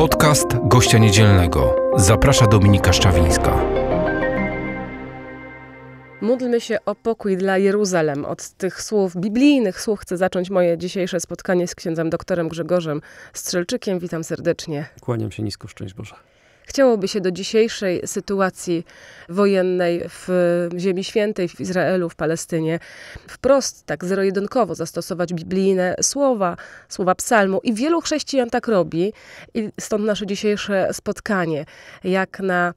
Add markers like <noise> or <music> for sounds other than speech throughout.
Podcast Gościa Niedzielnego. Zaprasza Dominika Szczawińska. Módlmy się o pokój dla Jeruzalem. Od tych słów, biblijnych słów, chcę zacząć moje dzisiejsze spotkanie z księdzem doktorem Grzegorzem Strzelczykiem. Witam serdecznie. Kłaniam się nisko, szczęść Boże. Chciałoby się do dzisiejszej sytuacji wojennej w Ziemi Świętej, w Izraelu, w Palestynie wprost, tak zero-jedynkowo zastosować biblijne słowa, słowa psalmu i wielu chrześcijan tak robi i stąd nasze dzisiejsze spotkanie, jak na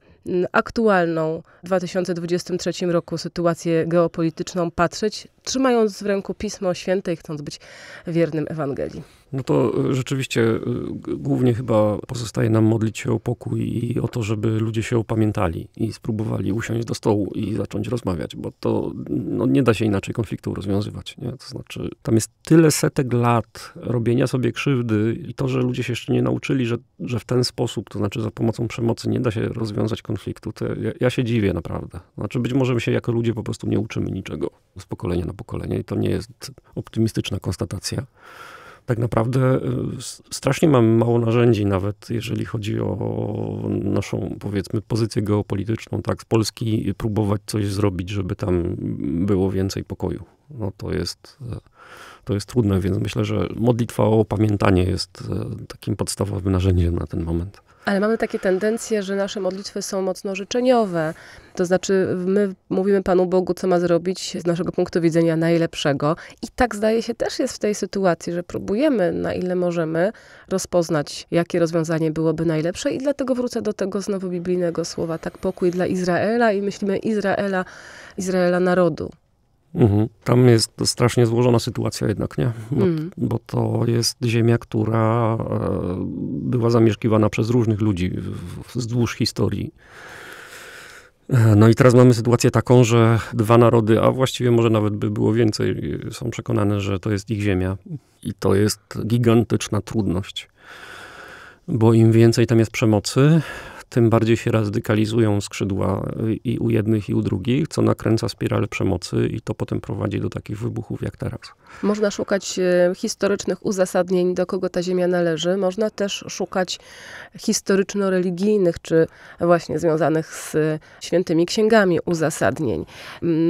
aktualną w 2023 roku sytuację geopolityczną patrzeć, trzymając w ręku Pismo Święte i chcąc być wiernym Ewangelii. No to e, rzeczywiście e, głównie chyba pozostaje nam modlić się o pokój i o to, żeby ludzie się opamiętali i spróbowali usiąść do stołu i zacząć rozmawiać, bo to no, nie da się inaczej konfliktu rozwiązywać. Nie? To znaczy, tam jest tyle setek lat robienia sobie krzywdy i to, że ludzie się jeszcze nie nauczyli, że, że w ten sposób, to znaczy za pomocą przemocy nie da się rozwiązać konfliktu, to ja, ja się dziwię naprawdę. Znaczy, być może my się jako ludzie po prostu nie uczymy niczego z pokolenia na pokolenie i to nie jest optymistyczna konstatacja tak naprawdę y, strasznie mamy mało narzędzi, nawet jeżeli chodzi o naszą, powiedzmy, pozycję geopolityczną, tak, z Polski próbować coś zrobić, żeby tam było więcej pokoju. No to jest, to jest trudne, więc myślę, że modlitwa o pamiętanie jest y, takim podstawowym narzędziem na ten moment. Ale mamy takie tendencje, że nasze modlitwy są mocno życzeniowe. To znaczy, my mówimy Panu Bogu, co ma zrobić z naszego punktu widzenia najlepszego. I tak zdaje się też jest w tej sytuacji, że próbujemy na ile możemy rozpoznać, jakie rozwiązanie byłoby najlepsze. I dlatego wrócę do tego znowu biblijnego słowa, tak pokój dla Izraela i myślimy Izraela, Izraela narodu. Mhm. Tam jest strasznie złożona sytuacja jednak, nie? Bo, mhm. bo, to jest ziemia, która e, była zamieszkiwana przez różnych ludzi wzdłuż historii. E, no i teraz mamy sytuację taką, że dwa narody, a właściwie może nawet by było więcej, są przekonane, że to jest ich ziemia. I to jest gigantyczna trudność. Bo im więcej tam jest przemocy, tym bardziej się radykalizują skrzydła i u jednych, i u drugich, co nakręca spiralę przemocy i to potem prowadzi do takich wybuchów jak teraz. Można szukać e, historycznych uzasadnień, do kogo ta ziemia należy. Można też szukać historyczno-religijnych, czy właśnie związanych z świętymi księgami uzasadnień.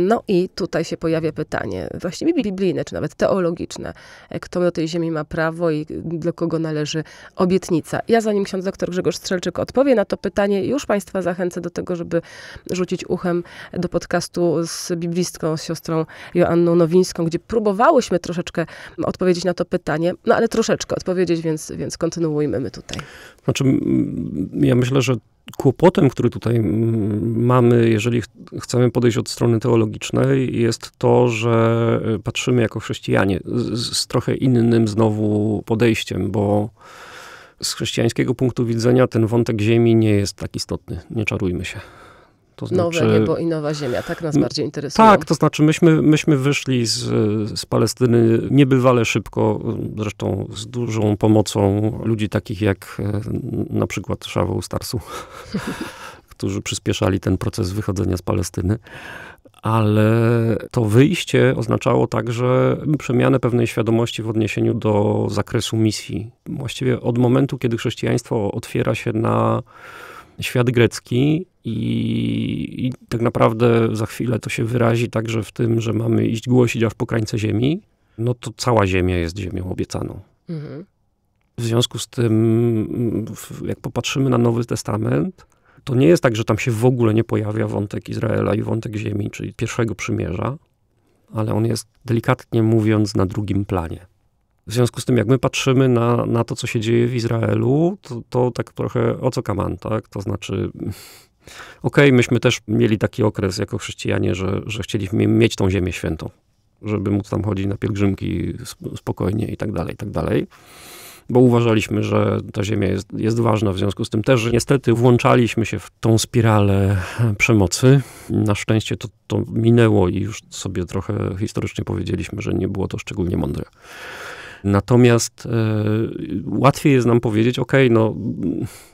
No i tutaj się pojawia pytanie, właściwie biblijne, czy nawet teologiczne, e, kto do tej ziemi ma prawo i do kogo należy obietnica. Ja zanim ksiądz dr Grzegorz Strzelczyk odpowie na to pytanie, już Państwa zachęcę do tego, żeby rzucić uchem do podcastu z biblistką, z siostrą Joanną Nowińską, gdzie próbowałyśmy troszeczkę odpowiedzieć na to pytanie, no ale troszeczkę odpowiedzieć, więc, więc kontynuujmy my tutaj. Znaczy, ja myślę, że kłopotem, który tutaj mamy, jeżeli chcemy podejść od strony teologicznej, jest to, że patrzymy jako chrześcijanie z, z trochę innym znowu podejściem, bo z chrześcijańskiego punktu widzenia ten wątek ziemi nie jest tak istotny. Nie czarujmy się. To znaczy, Nowe niebo i nowa ziemia, tak nas bardziej interesuje. Tak, to znaczy myśmy, myśmy wyszli z, z Palestyny niebywale szybko, zresztą z dużą pomocą ludzi takich jak e, na przykład Szaweł Starsu, <laughs> którzy przyspieszali ten proces wychodzenia z Palestyny ale to wyjście oznaczało także przemianę pewnej świadomości w odniesieniu do zakresu misji. Właściwie od momentu, kiedy chrześcijaństwo otwiera się na świat grecki, i, I, tak naprawdę za chwilę to się wyrazi także w tym, że mamy iść głosić aż po krańce ziemi, no to cała ziemia jest ziemią obiecaną. Mhm. W związku z tym, jak popatrzymy na Nowy Testament, to nie jest tak, że tam się w ogóle nie pojawia wątek Izraela i wątek ziemi, czyli pierwszego przymierza, ale on jest delikatnie mówiąc na drugim planie. W związku z tym, jak my patrzymy na, na to, co się dzieje w Izraelu, to, to tak trochę o co kaman, tak? To znaczy, Okej, okay, myśmy też mieli taki okres jako chrześcijanie, że, że chcieliśmy mieć tą ziemię świętą, żeby móc tam chodzić na pielgrzymki spokojnie i tak dalej, i tak dalej bo uważaliśmy, że ta ziemia jest, jest ważna. W związku z tym też niestety włączaliśmy się w tą spiralę przemocy. Na szczęście to, to minęło i już sobie trochę historycznie powiedzieliśmy, że nie było to szczególnie mądre. Natomiast e, łatwiej jest nam powiedzieć, ok, no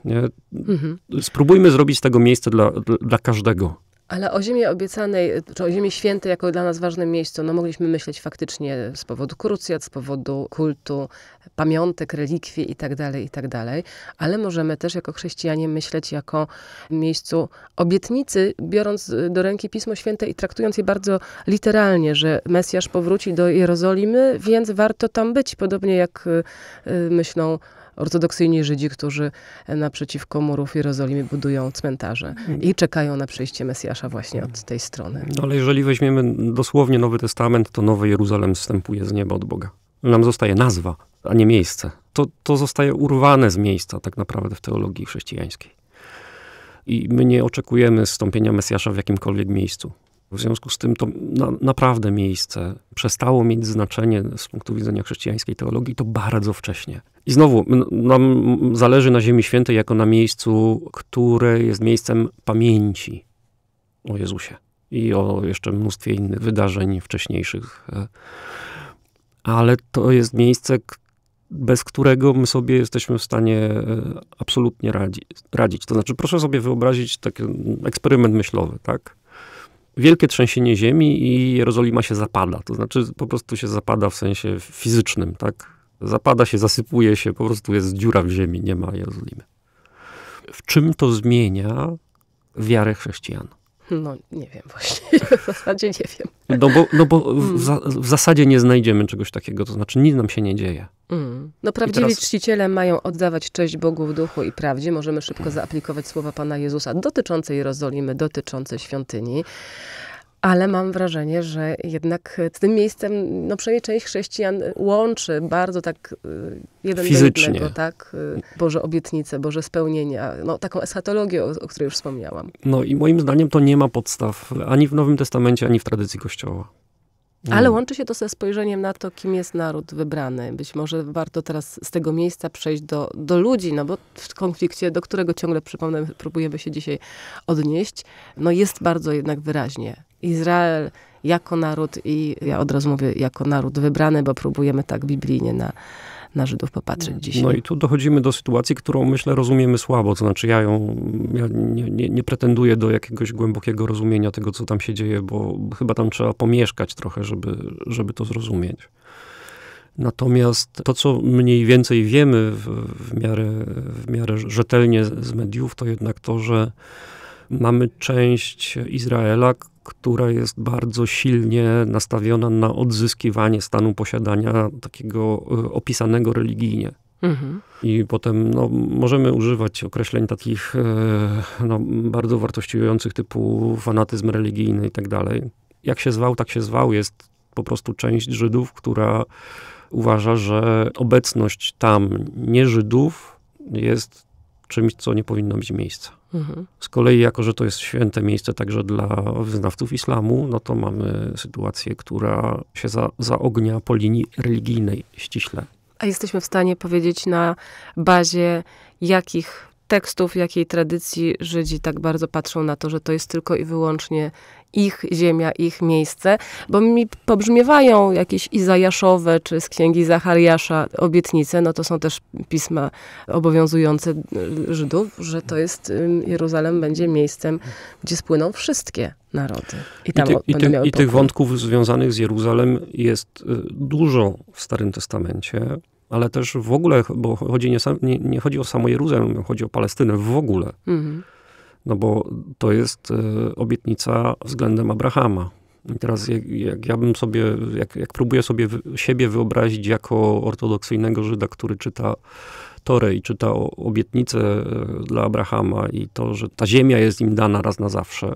nie, mhm. spróbujmy zrobić z tego miejsce dla, dla każdego. Ale o Ziemi Obiecanej, czy o Ziemi Świętej jako dla nas ważne miejscu, no mogliśmy myśleć faktycznie z powodu krucjat, z powodu kultu, pamiątek, relikwii itd., tak itd., tak ale możemy też jako chrześcijanie myśleć jako miejscu obietnicy, biorąc do ręki Pismo Święte i traktując je bardzo literalnie, że Mesjasz powróci do Jerozolimy, więc warto tam być, podobnie jak y, y, myślą ortodoksyjni Żydzi, którzy e, naprzeciwko murów Jerozolimy budują cmentarze i czekają na przyjście Mesjasza właśnie od tej strony. No, ale jeżeli weźmiemy dosłownie Nowy Testament, to Nowy Jeruzalem wstępuje z nieba od Boga. Nam zostaje nazwa, a nie miejsce. To, to zostaje urwane z miejsca tak naprawdę w teologii chrześcijańskiej. I my nie oczekujemy wstąpienia Mesjasza w jakimkolwiek miejscu. W związku z tym to na, naprawdę miejsce przestało mieć znaczenie z punktu widzenia chrześcijańskiej teologii to bardzo wcześnie. I znowu, nam zależy na Ziemi Świętej jako na miejscu, które jest miejscem pamięci o Jezusie i o jeszcze mnóstwie innych wydarzeń wcześniejszych. E, ale to jest miejsce, bez którego my sobie jesteśmy w stanie e, absolutnie radzi, radzić. To znaczy, proszę sobie wyobrazić taki mm, eksperyment myślowy, tak? wielkie trzęsienie ziemi i Jerozolima się zapada. To znaczy po prostu się zapada w sensie fizycznym, tak? Zapada się, zasypuje się, po prostu jest dziura w ziemi, nie ma Jerozolimy. W czym to zmienia wiarę chrześcijan? No nie wiem właśnie, <laughs> w zasadzie nie wiem. No bo, no bo w, mm. za, w zasadzie nie znajdziemy czegoś takiego, to znaczy nic nam się nie dzieje. Mm. No prawdziwi teraz... czciciele mają oddawać cześć Bogu w duchu i prawdzie. Możemy szybko zaaplikować słowa Pana Jezusa dotyczące Jerozolimy, dotyczące świątyni ale mam wrażenie, że jednak z tym miejscem, no przynajmniej część chrześcijan łączy bardzo tak y, jeden Fizycznie. do jednego, tak? Y, Boże obietnice, Boże spełnienia, no taką eschatologię, o, o której już wspomniałam. No i moim zdaniem to nie ma podstaw ani w Nowym Testamencie, ani w tradycji Kościoła. Mm. Ale łączy się to ze spojrzeniem na to, kim jest naród wybrany. Być może warto teraz z tego miejsca przejść do, do ludzi, no bo w konflikcie, do którego ciągle przypomnę, próbujemy się dzisiaj odnieść, no jest bardzo jednak wyraźnie Izrael jako naród i ja od razu mówię jako naród wybrany, bo próbujemy tak biblijnie na, na Żydów popatrzeć no. dzisiaj. No i tu dochodzimy do sytuacji, którą myślę rozumiemy słabo, to znaczy ja ją ja nie, nie, nie, pretenduję do jakiegoś głębokiego rozumienia tego, co tam się dzieje, bo chyba tam trzeba pomieszkać trochę, żeby, żeby to zrozumieć. Natomiast to, co mniej więcej wiemy w, w, miarę, w miarę rzetelnie z mediów, to jednak to, że mamy część Izraela, która jest bardzo silnie nastawiona na odzyskiwanie stanu posiadania takiego y, opisanego religijnie. Mhm. I potem no, możemy używać określeń takich y, no, bardzo wartościujących typu fanatyzm religijny i tak dalej. Jak się zwał, tak się zwał. Jest po prostu część Żydów, która uważa, że obecność tam nie Żydów jest czymś, co nie powinno mieć miejsca. Mhm. Z kolei, jako że to jest święte miejsce także dla wyznawców islamu, no to mamy sytuację, która się za, zaognia po linii religijnej ściśle. A jesteśmy w stanie powiedzieć na bazie jakich tekstów, jakiej tradycji Żydzi tak bardzo patrzą na to, że to jest tylko i wyłącznie ich ziemia, ich miejsce, bo mi pobrzmiewają jakieś Izajaszowe czy z księgi Zachariasza obietnice, no to są też pisma obowiązujące y, Żydów, że to jest Jeruzalem będzie miejscem, gdzie spłyną wszystkie narody. I, tam I, ty, i, ty, i tych wątków związanych z Jeruzalem jest y, dużo w Starym Testamencie ale też w ogóle, bo chodzi nie, nie, nie chodzi o samo Jeruzalem, chodzi o Palestynę w ogóle. Mhm. No bo to jest e, obietnica względem Abrahama. I teraz jak, jak ja bym sobie, jak, jak próbuję sobie siebie wyobrazić jako ortodoksyjnego Żyda, który czyta Torę i czyta obietnicę e, dla Abrahama i to, że ta ziemia jest im dana raz na zawsze,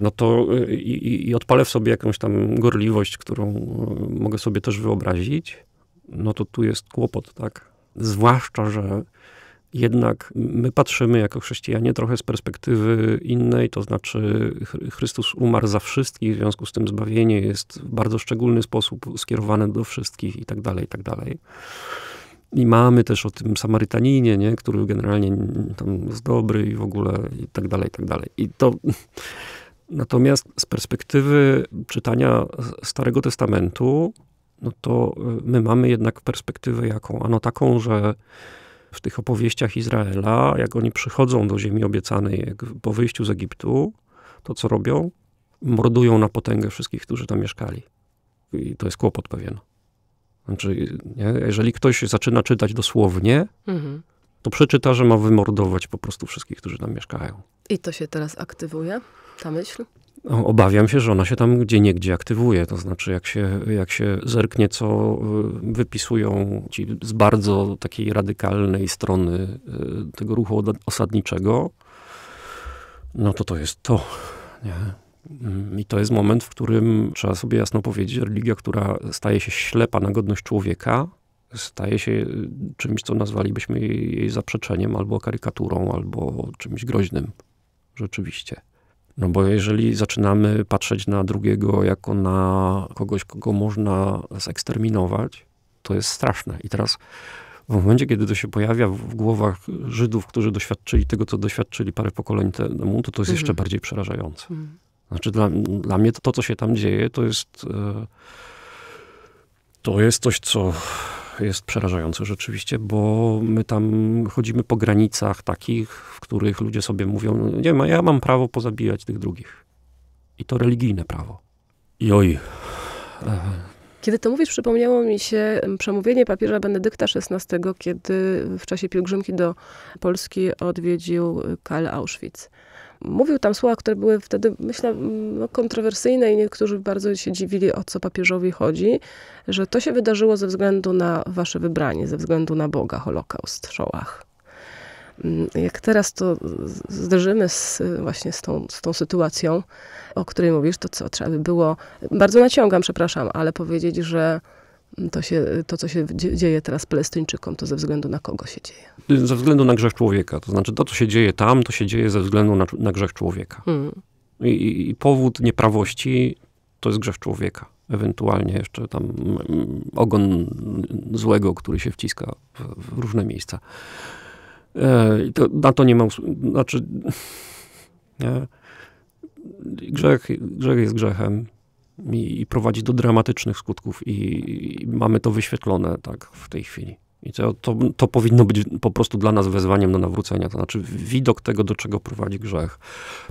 no to e, i, i odpalę w sobie jakąś tam gorliwość, którą mogę sobie też wyobrazić no to tu jest kłopot, tak? Zwłaszcza, że jednak my patrzymy jako chrześcijanie trochę z perspektywy innej, to znaczy Chrystus umarł za wszystkich, w związku z tym zbawienie jest w bardzo szczególny sposób skierowane do wszystkich i tak dalej, i tak dalej. I mamy też o tym Samarytaninie, nie? który generalnie tam jest dobry i w ogóle i tak dalej, i tak dalej. I to... <laughs> Natomiast z perspektywy czytania Starego Testamentu no to y, my mamy jednak perspektywę jaką? Ano taką, że w tych opowieściach Izraela, jak oni przychodzą do ziemi obiecanej po wyjściu z Egiptu, to co robią? Mordują na potęgę wszystkich, którzy tam mieszkali. I to jest kłopot pewien. Znaczy, nie? jeżeli ktoś zaczyna czytać dosłownie, mhm. to przeczyta, że ma wymordować po prostu wszystkich, którzy tam mieszkają. I to się teraz aktywuje, ta myśl? Obawiam się, że ona się tam gdzie niegdzie aktywuje. To znaczy, jak się, jak się zerknie, co y, wypisują ci z bardzo takiej radykalnej strony y, tego ruchu osadniczego, no to to jest to. Nie? Mm, I to jest moment, w którym trzeba sobie jasno powiedzieć, że religia, która staje się ślepa na godność człowieka, staje się y, czymś, co nazwalibyśmy jej zaprzeczeniem, albo karykaturą, albo czymś groźnym. Rzeczywiście. No bo jeżeli zaczynamy patrzeć na drugiego jako na kogoś, kogo można zeksterminować, to jest straszne. I teraz w momencie, kiedy to się pojawia w głowach Żydów, którzy doświadczyli tego, co doświadczyli parę pokoleń temu, to to jest mhm. jeszcze bardziej przerażające. Mhm. Znaczy dla, dla mnie to, to, co się tam dzieje, to jest... E, to jest coś, co jest przerażające rzeczywiście, bo my tam chodzimy po granicach takich, w których ludzie sobie mówią, no, nie ma, ja mam prawo pozabijać tych drugich. I to religijne prawo. I oj. E. Kiedy to mówisz, przypomniało mi się przemówienie papieża Benedykta XVI, kiedy w czasie pielgrzymki do Polski odwiedził Karl Auschwitz. Mówił tam słowa, które były wtedy, myślę, mm, no, kontrowersyjne i niektórzy bardzo się dziwili, o co papieżowi chodzi, że to się wydarzyło ze względu na wasze wybranie, ze względu na Boga, Holokaust w Szołach. Mm, jak teraz to zderzymy z, właśnie z tą, z tą sytuacją, o której mówisz, to co trzeba by było, bardzo naciągam, przepraszam, ale powiedzieć, że to, się, to, co się dzieje teraz Palestyńczykom, to ze względu na kogo się dzieje? Ze względu na grzech człowieka. To znaczy, to, co się dzieje tam, to się dzieje ze względu na, na grzech człowieka. Hmm. I, I powód nieprawości to jest grzech człowieka ewentualnie jeszcze tam mm, ogon złego, który się wciska w, w różne miejsca. E, to, na to nie ma, znaczy, <laughs> nie. Grzech, grzech jest grzechem i, i prowadzi do dramatycznych skutków i, i, mamy to wyświetlone tak w tej chwili. I to, to, to, powinno być po prostu dla nas wezwaniem do nawrócenia. To znaczy widok tego, do czego prowadzi grzech,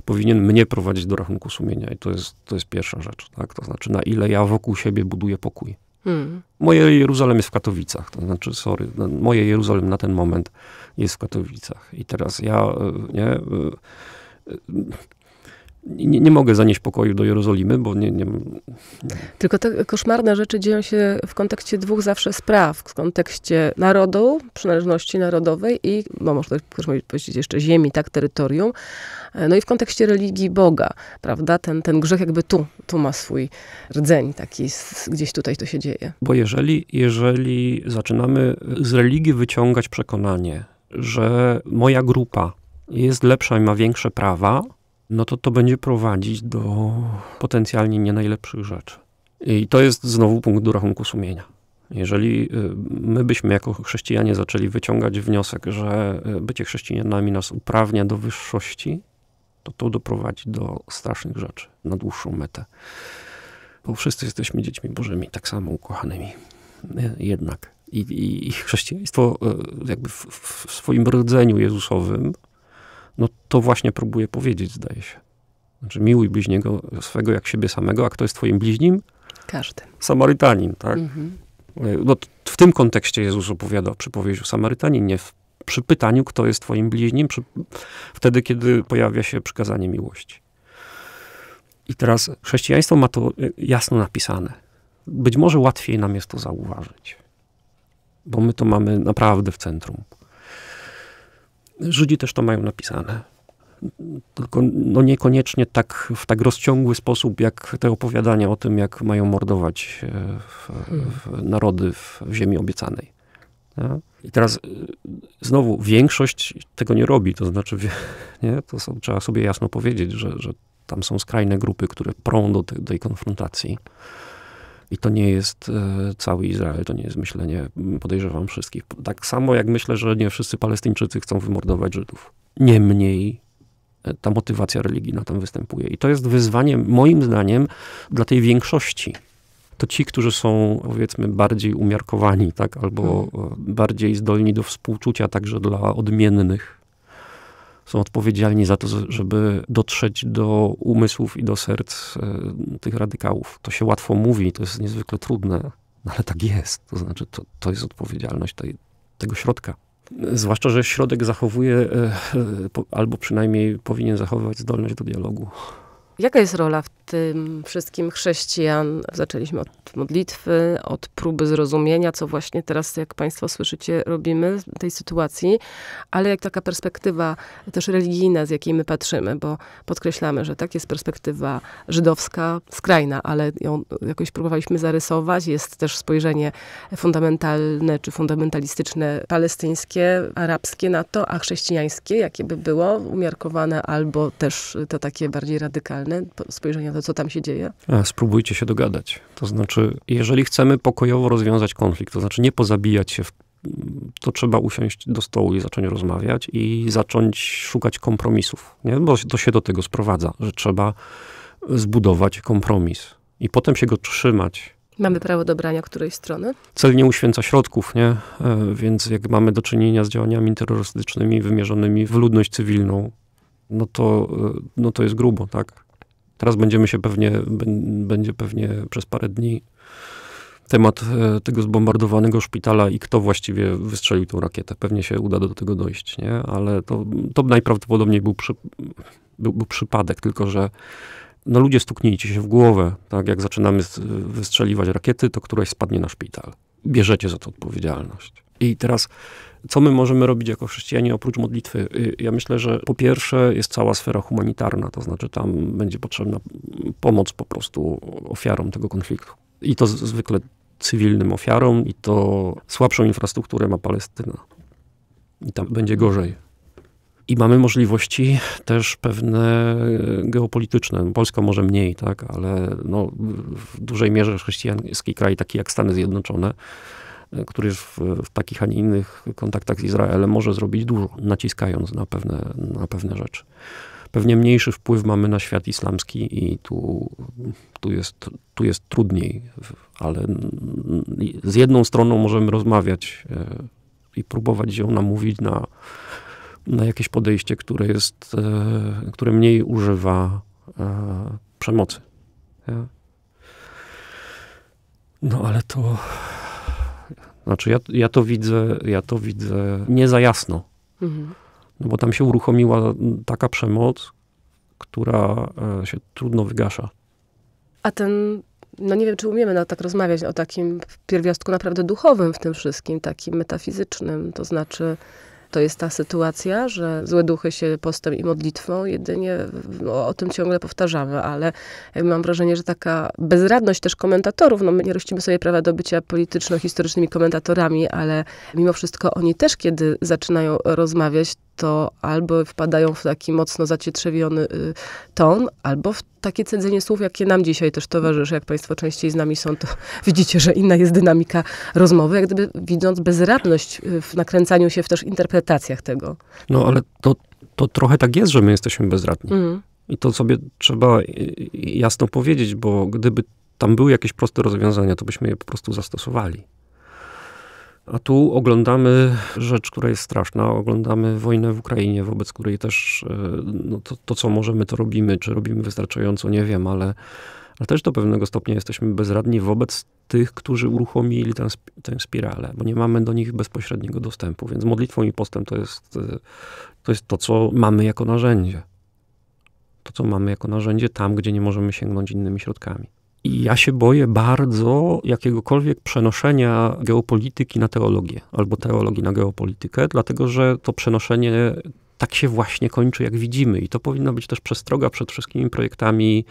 powinien mnie prowadzić do rachunku sumienia. I to jest, to jest pierwsza rzecz. Tak? To znaczy, na ile ja wokół siebie buduję pokój. Hmm. Moje Jeruzalem jest w Katowicach, to znaczy, sorry, moje Jeruzalem na ten moment jest w Katowicach. I teraz ja, e, nie, e, e, nie, nie, mogę zanieść pokoju do Jerozolimy, bo nie, nie, nie, Tylko te koszmarne rzeczy dzieją się w kontekście dwóch zawsze spraw. W kontekście narodu, przynależności narodowej i, no można powiedzieć jeszcze ziemi, tak, terytorium. E, no i w kontekście religii Boga, prawda? Ten, ten grzech jakby tu, tu ma swój rdzeń taki, gdzieś tutaj to się dzieje. Bo jeżeli, jeżeli zaczynamy z religii wyciągać przekonanie, że moja grupa jest lepsza i ma większe prawa, no to to będzie prowadzić do potencjalnie nie najlepszych rzeczy. I to jest znowu punkt do rachunku sumienia. Jeżeli y, my byśmy jako chrześcijanie zaczęli wyciągać wniosek, że y, bycie chrześcijanami nas uprawnia do wyższości, to to doprowadzi do strasznych rzeczy na dłuższą metę. Bo wszyscy jesteśmy dziećmi Bożymi, tak samo ukochanymi. Jednak. I, i, i chrześcijaństwo y, jakby w, w swoim rdzeniu Jezusowym no to właśnie próbuje powiedzieć, zdaje się. Znaczy, miłuj bliźniego swego jak siebie samego, a kto jest twoim bliźnim? Każdy. Samarytanin, tak? Mhm. E, no, w tym kontekście Jezus opowiada o przypowieści o Samarytaninie, przy pytaniu, kto jest twoim bliźnim, przy, wtedy, kiedy pojawia się przykazanie miłości. I teraz chrześcijaństwo ma to e, jasno napisane. Być może łatwiej nam jest to zauważyć, bo my to mamy naprawdę w centrum. Żydzi też to mają napisane. Tylko no niekoniecznie tak, w tak rozciągły sposób, jak te opowiadania o tym, jak mają mordować e, w, w narody w ziemi obiecanej. Ja? I teraz e, znowu większość tego nie robi, to znaczy <laughs> nie? To są, trzeba sobie jasno powiedzieć, że, że tam są skrajne grupy, które prą do tej, tej konfrontacji. I to nie jest e, cały Izrael, to nie jest myślenie, podejrzewam wszystkich. Tak samo jak myślę, że nie wszyscy Palestyńczycy chcą wymordować Żydów. Niemniej e, ta motywacja religijna tam występuje. I to jest wyzwanie, moim zdaniem, dla tej większości. To ci, którzy są, powiedzmy, bardziej umiarkowani, tak, albo mhm. e, bardziej zdolni do współczucia także dla odmiennych są odpowiedzialni za to, żeby dotrzeć do umysłów i do serc e, tych radykałów. To się łatwo mówi, to jest niezwykle trudne, no ale tak jest. To znaczy, to, to jest odpowiedzialność tej, tego środka. Zwłaszcza, że środek zachowuje, e, e, albo przynajmniej powinien zachowywać zdolność do dialogu. Jaka jest rola w tym wszystkim chrześcijan? Zaczęliśmy od modlitwy, od próby zrozumienia, co właśnie teraz, jak Państwo słyszycie, robimy w tej sytuacji, ale jak taka perspektywa też religijna, z jakiej my patrzymy, bo podkreślamy, że tak jest perspektywa żydowska, skrajna, ale ją jakoś próbowaliśmy zarysować. Jest też spojrzenie fundamentalne czy fundamentalistyczne palestyńskie, arabskie na to, a chrześcijańskie, jakie by było, umiarkowane albo też to takie bardziej radykalne realne spojrzenie na to, co tam się dzieje? A, e, spróbujcie się dogadać. To znaczy, jeżeli chcemy pokojowo rozwiązać konflikt, to znaczy nie pozabijać się w to trzeba usiąść do stołu i zacząć rozmawiać i zacząć szukać kompromisów. Nie? Bo to się do tego sprowadza, że trzeba zbudować kompromis i potem się go trzymać. Mamy prawo dobrania której strony? Cel nie uświęca środków, nie? E, więc jak mamy do czynienia z działaniami terrorystycznymi wymierzonymi w ludność cywilną, no to, e, no to jest grubo, tak? Teraz będziemy się pewnie, będzie pewnie przez parę dni temat e, tego zbombardowanego szpitala i kto właściwie wystrzelił tą rakietę. Pewnie się uda do tego dojść, nie? Ale to, to najprawdopodobniej był, przy, był, był przypadek, tylko że no ludzie stuknijcie się w głowę, tak? Jak zaczynamy wystrzeliwać rakiety, to któraś spadnie na szpital. Bierzecie za to odpowiedzialność. I teraz co my możemy robić jako chrześcijanie oprócz modlitwy? Y, ja myślę, że po pierwsze jest cała sfera humanitarna, to znaczy tam będzie potrzebna pomoc po prostu ofiarom tego konfliktu. I to zwykle cywilnym ofiarom, i to słabszą infrastrukturę ma Palestyna. I tam będzie gorzej. I mamy możliwości też pewne y, geopolityczne. Polska może mniej, tak, ale no, w dużej mierze chrześcijański kraj, taki jak Stany Zjednoczone, E, który już w, w, takich, a nie innych kontaktach z Izraelem może zrobić dużo, naciskając na pewne, na pewne rzeczy. Pewnie mniejszy wpływ mamy na świat islamski i tu, tu, jest, tu jest trudniej, ale z jedną stroną możemy rozmawiać e, i próbować ją namówić na, na jakieś podejście, które jest, e, które mniej używa przemocy. No ale to znaczy ja, ja to widzę, ja to widzę nie za jasno. Mhm. No bo tam się uruchomiła taka przemoc, która e, się trudno wygasza. A ten, no nie wiem, czy umiemy no, tak rozmawiać o takim pierwiastku naprawdę duchowym w tym wszystkim, takim metafizycznym, to znaczy to jest ta sytuacja, że złe duchy się postem i modlitwą jedynie no, o tym ciągle powtarzamy, ale mam wrażenie, że taka bezradność też komentatorów, no my nie rościmy sobie prawa do bycia polityczno-historycznymi komentatorami, ale mimo wszystko oni też, kiedy zaczynają rozmawiać, to albo wpadają w taki mocno zacietrzewiony y, ton, albo w takie cedzenie słów, jakie nam dzisiaj też towarzyszy. Jak Państwo częściej z nami są, to <laughs> widzicie, że inna jest dynamika rozmowy, jak gdyby widząc bezradność y, w nakręcaniu się w też interpretacjach tego. No ale to, to trochę tak jest, że my jesteśmy bezradni. Mm. I to sobie trzeba y, jasno powiedzieć, bo gdyby tam były jakieś proste rozwiązania, to byśmy je po prostu zastosowali. A tu oglądamy rzecz, która jest straszna. Oglądamy wojnę w Ukrainie, wobec której też e, no to, to, co możemy, to robimy. Czy robimy wystarczająco, nie wiem, ale, ale też do pewnego stopnia jesteśmy bezradni wobec tych, którzy uruchomili tę, tę spiralę, bo nie mamy do nich bezpośredniego dostępu. Więc modlitwą i postem to jest, e, to jest to, co mamy jako narzędzie. To, co mamy jako narzędzie tam, gdzie nie możemy sięgnąć innymi środkami. I ja się boję bardzo jakiegokolwiek przenoszenia geopolityki na teologię, albo teologii na geopolitykę, dlatego że to przenoszenie tak się właśnie kończy, jak widzimy. I to powinna być też przestroga przed wszystkimi projektami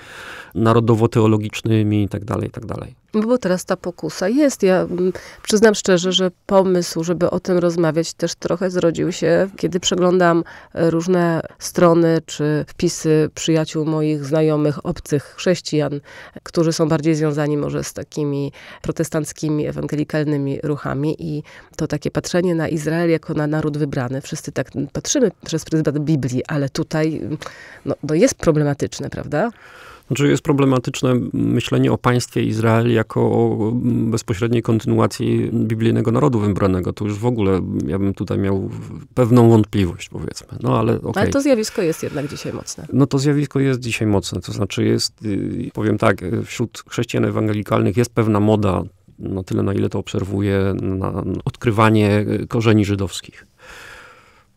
narodowo-teologicznymi itd., tak itd. Tak bo teraz ta pokusa jest. Ja mm, przyznam szczerze, że pomysł, żeby o tym rozmawiać, też trochę zrodził się, kiedy przeglądam e, różne strony czy wpisy przyjaciół moich znajomych, obcych chrześcijan, którzy są bardziej związani może z takimi protestanckimi, ewangelikalnymi ruchami. I to takie patrzenie na Izrael jako na naród wybrany. Wszyscy tak patrzymy przez pryzmat Biblii, ale tutaj mm, no, no, jest problematyczne, prawda? Znaczy jest problematyczne myślenie o państwie Izrael jako o bezpośredniej kontynuacji biblijnego narodu wybranego. To już w ogóle ja bym tutaj miał pewną wątpliwość, powiedzmy. No, ale, okay. ale to zjawisko jest jednak dzisiaj mocne. No to zjawisko jest dzisiaj mocne. To znaczy jest, y, powiem tak, y, wśród chrześcijan ewangelikalnych jest pewna moda, na tyle na ile to obserwuję, na odkrywanie y, korzeni żydowskich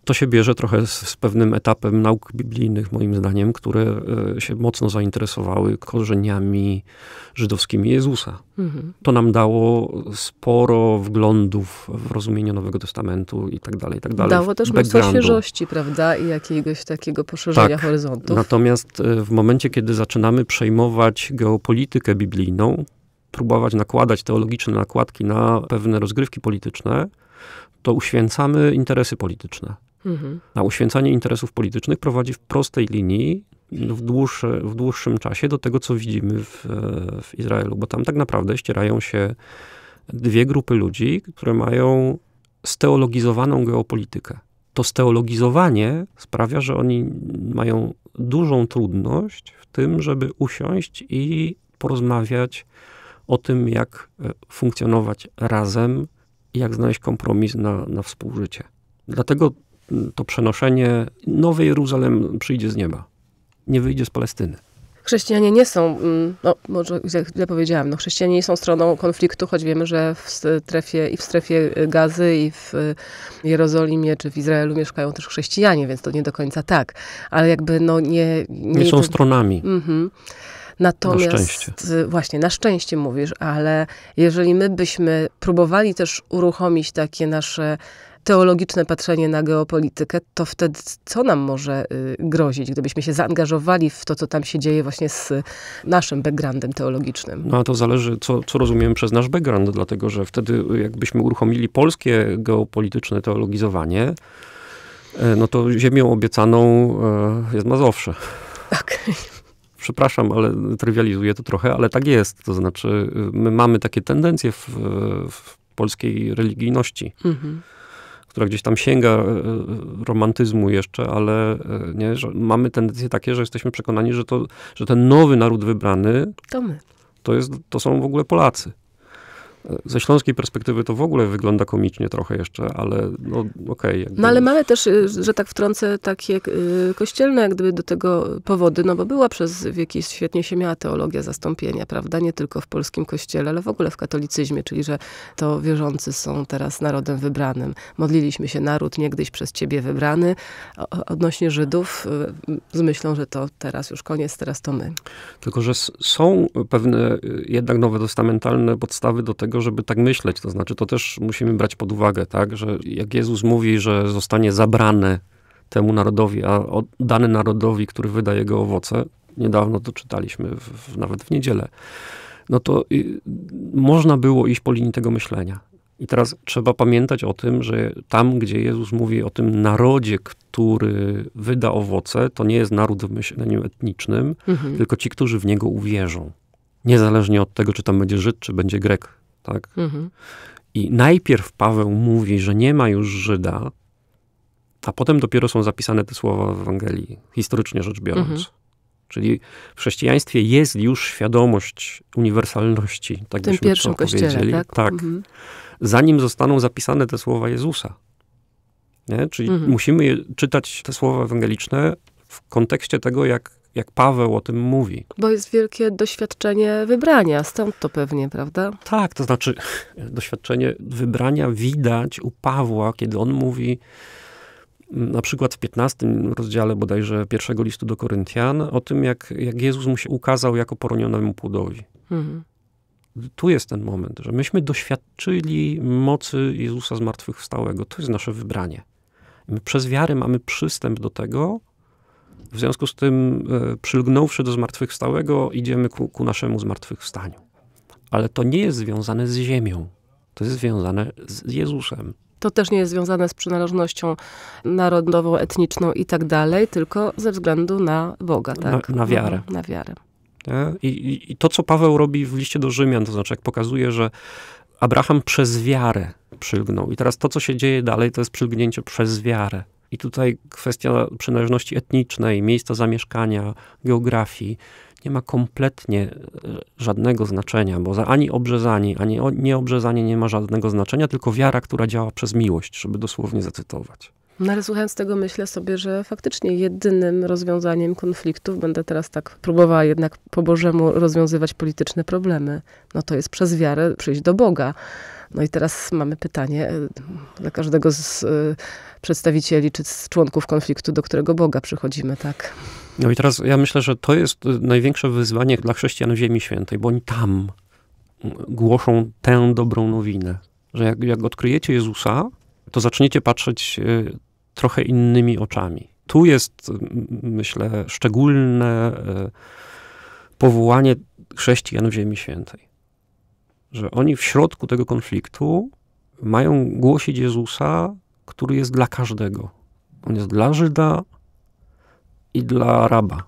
to się bierze trochę z, z, pewnym etapem nauk biblijnych, moim zdaniem, które e, się mocno zainteresowały korzeniami żydowskimi Jezusa. Mhm. To nam dało sporo wglądów w rozumienie Nowego Testamentu i tak dalej, i tak dalej. Dało też mnóstwo świeżości, prawda? I jakiegoś takiego poszerzenia tak. horyzontu. Natomiast e, w momencie, kiedy zaczynamy przejmować geopolitykę biblijną, próbować nakładać teologiczne nakładki na pewne rozgrywki polityczne, to uświęcamy interesy polityczne. Mhm. A uświęcanie interesów politycznych prowadzi w prostej linii no, w, dłuższy, w dłuższym czasie do tego, co widzimy w, w Izraelu, bo tam tak naprawdę ścierają się dwie grupy ludzi, które mają steologizowaną geopolitykę. To steologizowanie sprawia, że oni mają dużą trudność w tym, żeby usiąść i porozmawiać o tym, jak e, funkcjonować razem i jak znaleźć kompromis na, na współżycie. Dlatego to przenoszenie, Nowy Jeruzalem przyjdzie z nieba, nie wyjdzie z Palestyny. Chrześcijanie nie są, mm, no może źle powiedziałam, no chrześcijanie nie są stroną konfliktu, choć wiemy, że w strefie, i w strefie y, Gazy, i w y, Jerozolimie, czy w Izraelu mieszkają też chrześcijanie, więc to nie do końca tak. Ale jakby no nie... Nie, nie są to, stronami. Mhm. Natomiast na y, właśnie na szczęście mówisz, ale jeżeli my byśmy próbowali też uruchomić takie nasze teologiczne patrzenie na geopolitykę, to wtedy co nam może y, grozić, gdybyśmy się zaangażowali w to, co tam się dzieje właśnie z naszym backgroundem teologicznym? No a to zależy, co, co przez nasz background, dlatego że wtedy y, jakbyśmy uruchomili polskie geopolityczne teologizowanie, y, no to ziemią obiecaną jest Mazowsze. Okay. Tak. Przepraszam, ale trywializuję to trochę, ale tak jest. To znaczy, my mamy takie tendencje w, w polskiej religijności. Mm -hmm która gdzieś tam sięga e, e, romantyzmu jeszcze, ale e, nie, mamy tendencje takie, że jesteśmy przekonani, że, to, że ten nowy naród wybrany to my. To, jest, to są w ogóle Polacy. Ze śląskiej perspektywy to w ogóle wygląda komicznie trochę jeszcze, ale no okej. Okay, no ale mamy też, y, że tak wtrącę, takie y, kościelne jak gdyby do tego powody, no bo była przez wieki, świetnie się miała teologia zastąpienia, prawda, nie tylko w polskim kościele, ale w ogóle w katolicyzmie, czyli że to wierzący są teraz narodem wybranym. Modliliśmy się naród niegdyś przez ciebie wybrany. Odnośnie Żydów y, z myślą, że to teraz już koniec, teraz to my. Tylko, że są pewne jednak nowe testamentalne podstawy do tego, tego, żeby tak myśleć. To znaczy, to też musimy brać pod uwagę, tak, że jak Jezus mówi, że zostanie zabrane temu narodowi, a dany narodowi, który wyda jego owoce, niedawno to czytaliśmy, w, nawet w niedzielę, no to i, można było iść po linii tego myślenia. I teraz trzeba pamiętać o tym, że tam, gdzie Jezus mówi o tym narodzie, który wyda owoce, to nie jest naród w myśleniu etnicznym, mhm. tylko ci, którzy w niego uwierzą. Niezależnie od tego, czy tam będzie Żyd, czy będzie Grek, tak? Mhm. I najpierw Paweł mówi, że nie ma już Żyda, a potem dopiero są zapisane te słowa w Ewangelii, historycznie rzecz biorąc. Mhm. Czyli w chrześcijaństwie jest już świadomość uniwersalności, tak byśmy pierwszym to powiedzieli. Tak. tak. Mhm. Zanim zostaną zapisane te słowa Jezusa. Nie? Czyli mhm. musimy czytać te słowa ewangeliczne w kontekście tego, jak jak Paweł o tym mówi. Bo jest wielkie doświadczenie wybrania, stąd to pewnie, prawda? Tak, to znaczy <laughs> doświadczenie wybrania widać u Pawła, kiedy on mówi mm, na przykład w 15 rozdziale bodajże pierwszego listu do Koryntian o tym, jak, jak Jezus mu się ukazał jako poronionemu płodowi. Mhm. Tu jest ten moment, że myśmy doświadczyli mocy Jezusa zmartwychwstałego. To jest nasze wybranie. My przez wiarę mamy przystęp do tego, w związku z tym, e, przylgnąwszy do zmartwychwstałego, idziemy ku, ku naszemu zmartwychwstaniu. Ale to nie jest związane z ziemią. To jest związane z Jezusem. To też nie jest związane z przynależnością narodową, etniczną i tak dalej, tylko ze względu na Boga, tak? Na, mhm, na wiarę. Na, na wiarę. I, I, I to, co Paweł robi w liście do Rzymian, to znaczy, jak pokazuje, że Abraham przez wiarę przylgnął. I teraz to, co się dzieje dalej, to jest przylgnięcie przez wiarę. I tutaj kwestia przynależności etnicznej, miejsca zamieszkania, geografii nie ma kompletnie e, żadnego znaczenia, bo za ani obrzezanie, ani nieobrzezanie nie ma żadnego znaczenia, tylko wiara, która działa przez miłość, żeby dosłownie zacytować. No ale słuchając tego, myślę sobie, że faktycznie jedynym rozwiązaniem konfliktów, będę teraz tak próbowała jednak po Bożemu rozwiązywać polityczne problemy, no to jest przez wiarę przyjść do Boga. No i teraz mamy pytanie e, dla każdego z e, przedstawicieli czy z członków konfliktu, do którego Boga przychodzimy, tak? No i teraz ja myślę, że to jest e, największe wyzwanie dla chrześcijan Ziemi Świętej, bo oni tam głoszą tę dobrą nowinę, że jak, jak odkryjecie Jezusa, to zaczniecie patrzeć trochę innymi oczami. Tu jest, myślę, szczególne powołanie chrześcijan w Ziemi Świętej że oni w środku tego konfliktu mają głosić Jezusa, który jest dla każdego. On jest dla Żyda i dla Araba,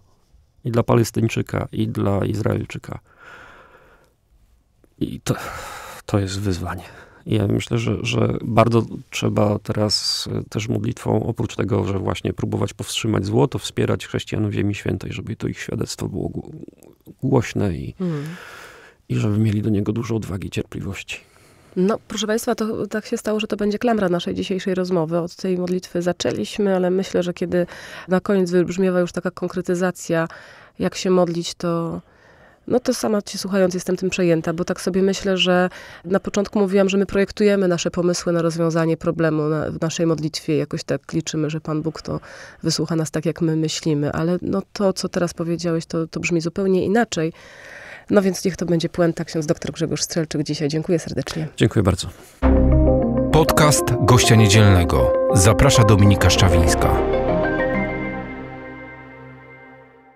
i dla Palestyńczyka, i dla Izraelczyka. I to, to jest wyzwanie. Ja myślę, że, że bardzo trzeba teraz e, też modlitwą, oprócz tego, że właśnie próbować powstrzymać złoto, wspierać chrześcijan w Ziemi Świętej, żeby to ich świadectwo było głośne i, mm i żeby mieli do niego dużo odwagi i cierpliwości. No, proszę Państwa, to tak się stało, że to będzie klamra naszej dzisiejszej rozmowy. Od tej modlitwy zaczęliśmy, ale myślę, że kiedy na koniec wybrzmiewa już taka konkretyzacja, jak się modlić, to. No to sama ci słuchając jestem tym przejęta, bo tak sobie myślę, że na początku mówiłam, że my projektujemy nasze pomysły na rozwiązanie problemu na, w naszej modlitwie. Jakoś tak liczymy, że Pan Bóg to wysłucha nas tak, jak my myślimy. Ale no to, co teraz powiedziałeś, to, to brzmi zupełnie inaczej. No więc niech to będzie puenta. Ksiądz dr Grzegorz Strzelczyk dzisiaj. Dziękuję serdecznie. Dziękuję bardzo. Podcast Gościa Niedzielnego. Zaprasza Dominika Szczawińska.